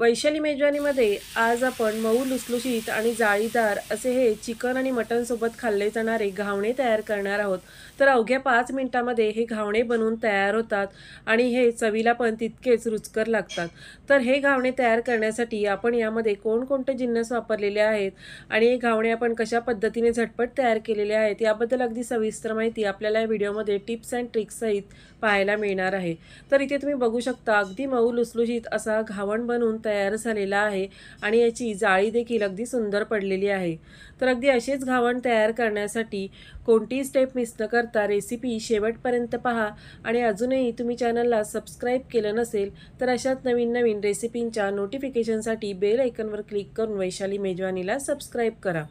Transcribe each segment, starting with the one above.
वैशाली मेजवानीमध्ये आज आपण मऊ लुसलुशीत आणि जाळीदार असे हे चिकन आणि मटनसोबत खाल्ले जाणारे घावणे तयार करणार आहोत तर अवघ्या पाच मिनटामध्ये हे घावणे बनवून तयार होतात आणि हे चवीला पण तितकेच रुचकर लागतात तर हे घावणे तयार करण्यासाठी आपण यामध्ये कोणकोणते जिन्नस वापरलेले आहेत आणि हे घावणे आपण कशा पद्धतीने झटपट तयार केलेले आहेत याबद्दल अगदी सविस्तर माहिती आपल्याला या व्हिडिओमध्ये टिप्स अँड ट्रिक्ससहित पाहायला मिळणार आहे तर इथे तुम्ही बघू शकता अगदी मऊ लुसलुशीत असा घावण बनून तयार झालेला आहे आणि याची जाळी देखील अगदी सुंदर पडलेली आहे तर अगदी असेच घावण तयार करण्यासाठी कोणतीही स्टेप मिस न करता रेसिपी शेवटपर्यंत पहा आणि अजूनही तुम्ही चॅनलला सबस्क्राईब केलं नसेल तर अशाच नवीन नवीन रेसिपींच्या नोटिफिकेशनसाठी बेल ऐकनवर क्लिक करून वैशाली मेजवानीला सबस्क्राईब करा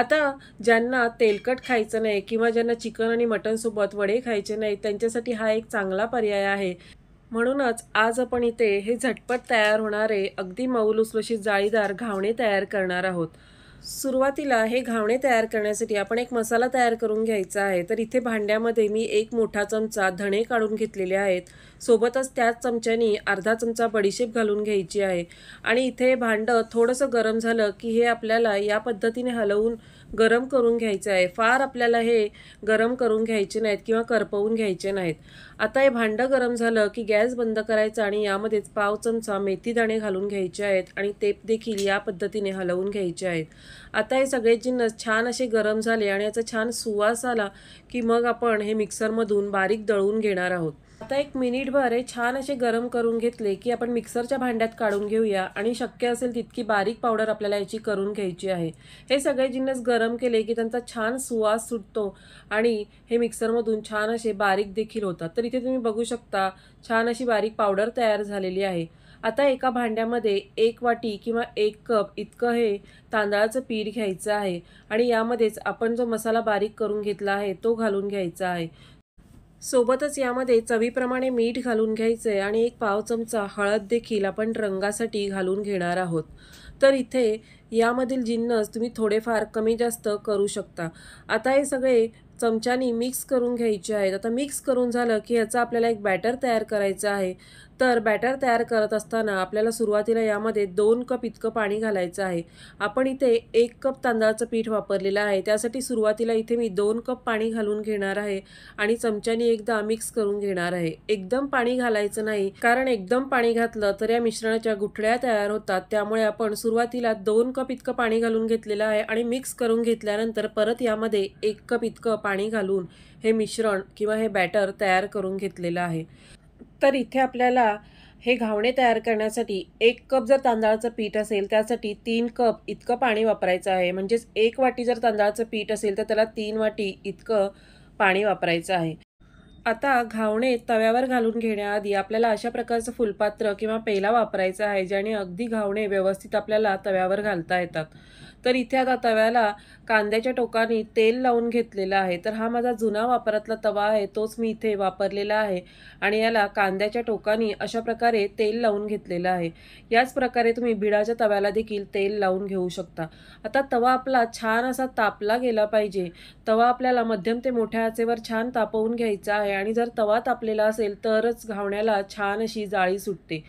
आता ज्यांना तेलकट खायचं नाही किंवा ज्यांना चिकन आणि मटनसोबत वडे खायचे नाही त्यांच्यासाठी हा एक चांगला पर्याय आहे म्हणूनच आज आपण इथे हे झटपट तयार होणारे अगदी मऊलुसलुशीत जाळीदार घावणे तयार करणार आहोत सुरुवातीला हे घावणे तयार करण्यासाठी आपण एक मसाला तयार करून घ्यायचा आहे तर इथे भांड्यामध्ये मी एक मोठा चमचा धणे काढून घेतलेले आहेत सोबतच त्याच चमच्यानी अर्धा चमचा बडीशेप घालून घ्यायची आहे आणि इथे भांडं थोडंसं गरम झालं की हे आपल्याला या पद्धतीने हलवून गरम करून घ्यायचं आहे फार आपल्याला हे गरम करून घ्यायचे नाहीत किंवा करपवून घ्यायचे नाहीत आता हे भांडं गरम झालं की गॅस बंद करायचं आणि यामध्येच पाव चमचा मेथी दाणे घालून घ्यायचे आहेत आणि ते देखील या पद्धतीने हलवून घ्यायचे आहेत आता हे सगळे जिन्नस छान असे गरम झाले आणि याचा छान सुवास आला की मग आपण हे मिक्सरमधून बारीक दळून घेणार आहोत आता एक मिनिटभर हे छान असे गरम करून घेतले की आपण मिक्सरच्या भांड्यात काढून घेऊया आणि शक्य असेल तितकी बारीक पावडर आपल्याला याची करून घ्यायची आहे हे सगळे जिन्नस गरम केले की त्यांचा छान सुवास सुटतो आणि हे मिक्सरमधून छान असे बारीक देखील होतात तर इथे तुम्ही बघू शकता छान अशी बारीक पावडर तयार झालेली आहे आता एका भांड्यामध्ये एक वाटी किंवा एक कप इतकं हे तांदळाचं पीठ घ्यायचं आहे आणि यामध्येच आपण जो मसाला बारीक करून घेतला आहे तो घालून घ्यायचा आहे सोबतच यामध्ये चवीप्रमाणे मीठ घालून घ्यायचं आहे आणि एक पाव चमचा हळद देखील आपण रंगासाठी घालून घेणार आहोत तर इथे यामधील जिन्नस तुम्ही थोडेफार कमी जास्त करू शकता आता हे सगळे चमच्यानी मिक्स करून घ्यायचे आहेत आता मिक्स करून झालं की ह्याचा आपल्याला एक बॅटर तयार करायचा आहे तर बॅटर तयार करत असताना आपल्याला सुरुवातीला यामध्ये दोन कप इतकं पाणी घालायचं आहे आपण इथे एक कप तांदळाचं पीठ वापरलेलं आहे त्यासाठी सुरुवातीला इथे मी दोन कप पाणी घालून घेणार आहे आणि चमच्याने एकदा मिक्स करून घेणार आहे एकदम पाणी घालायचं नाही कारण एकदम पाणी घातलं तर या मिश्रणाच्या गुठळ्या तयार होतात त्यामुळे आपण सुरुवातीला दोन कप इतकं पाणी घालून घेतलेलं आहे आणि मिक्स करून घेतल्यानंतर परत यामध्ये एक कप इतकं पाणी घालून हे मिश्रण किंवा हे बॅटर तयार करून घेतलेलं आहे तर इथे आपल्याला हे घावणे तयार करण्यासाठी एक कप जर तांदळाचं पीठ असेल त्यासाठी तीन कप इतकं पाणी वापरायचं आहे म्हणजेच एक वाटी जर तांदळाचं पीठ असेल तर त्याला तीन वाटी इतकं पाणी वापरायचं आहे आता घावणे तव्यावर घालून घेण्याआधी आपल्याला अशा प्रकारचं फुलपात्र किंवा पेला वापरायचं आहे ज्याने अगदी घावणे व्यवस्थित आपल्याला तव्यावर घालता येतात तर इथे आता तव्याला कांद्याच्या टोकाने तेल लावून घेतलेलं आहे तर हा माझा जुना वापरातला तवा आहे तोच मी इथे वापरलेला आहे आणि याला कांद्याच्या टोकाने अशा प्रकारे तेल लावून घेतलेलं आहे याच प्रकारे तुम्ही बिडाच्या तव्याला देखील तेल लावून घेऊ शकता आता तवा आपला छान असा तापला गेला पाहिजे तवा आपल्याला मध्यम ते मोठ्या आचेवर छान तापवून घ्यायचा आहे आणि जर तवा तापलेला असेल तरच घावण्याला छान अशी जाळी सुटते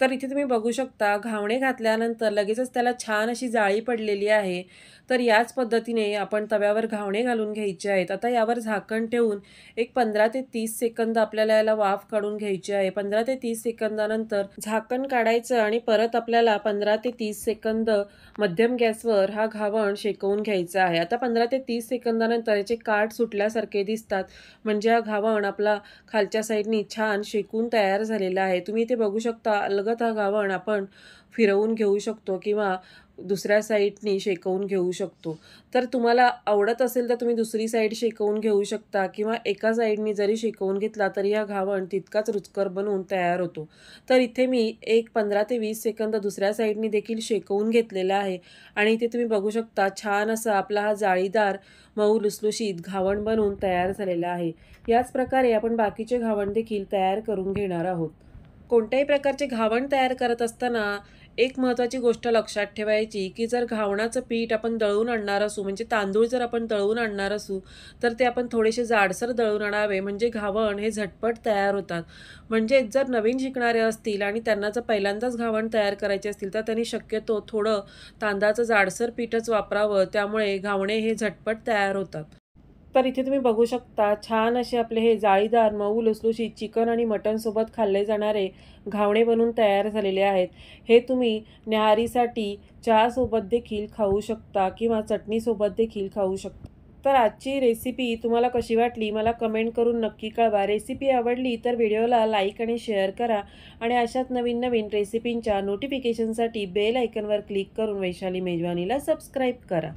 तर इथे तुम्ही बघू शकता घावणे घातल्यानंतर लगेचच त्याला छान अशी जाळी पडलेली आहे तर याच पद्धतीने आपण तव्यावर घावणे घालून घ्यायचे आहेत आता यावर झाकण ठेवून एक पंधरा ते तीस सेकंद आपल्याला याला वाफ काढून घ्यायची आहे पंधरा ते तीस सेकंदानंतर झाकण काढायचं आणि परत आपल्याला पंधरा ते तीस सेकंद मध्यम गॅसवर हा घावण शेकवून घ्यायचा आहे आता पंधरा ते तीस सेकंदानंतर याचे काठ सुटल्यासारखे दिसतात म्हणजे हा घावण आपला खालच्या साईडनी छान शेकून तयार झालेला आहे तुम्ही इथे बघू शकता अंतर्गत हा घावण आपण फिरवून घेऊ शकतो किंवा दुसऱ्या साईडनी शेकवून घेऊ शकतो तर तुम्हाला आवडत असेल तर तुम्ही दुसरी साईड शेकवून घेऊ शकता किंवा एका साईडनी जरी शेकवून घेतला तरी हा घावण तितकाच रुचकर बनवून तयार होतो तर इथे मी एक पंधरा ते वीस सेकंद दुसऱ्या साईडनी देखील शेकवून घेतलेला आहे आणि इथे तुम्ही बघू शकता छान असा आपला हा जाळीदार मऊ लुसलुशीत घावण बनवून तयार झालेला आहे याच प्रकारे आपण बाकीचे घावण देखील तयार करून घेणार आहोत कोणत्याही प्रकारचे घावण तयार करत असताना एक महत्त्वाची गोष्ट लक्षात ठेवायची की जर घावणाचं पीठ आपण दळून आणणार असू म्हणजे तांदूळ जर आपण दळून आणणार असू तर ते आपण थोडेसे जाडसर दळून आणावे म्हणजे घावण हे झटपट तयार होतात म्हणजे जर नवीन शिकणारे असतील आणि त्यांना जर पहिल्यांदाच घावण तयार करायचे असतील तर त्यांनी शक्यतो थोडं तांदळाचं जाडसर पीठच वापरावं त्यामुळे घावणे हे झटपट तयार होतात तर इथे तुम्ही बघू शकता छान असे आपले हे जाळीदार मऊ लुसलुशी चिकन आणि सोबत खाल्ले जाणारे घावणे बनून तयार झालेले आहेत हे तुम्ही न्याहारीसाठी चहासोबत देखील खाऊ शकता किंवा चटणीसोबत देखील खाऊ शकता तर आजची रेसिपी तुम्हाला कशी वाटली मला कमेंट करून नक्की कळवा रेसिपी आवडली तर व्हिडिओला लाईक आणि शेअर करा आणि अशाच नवीन नवीन रेसिपींच्या नोटिफिकेशनसाठी बेल आयकनवर क्लिक करून वैशाली मेजवानीला सबस्क्राईब करा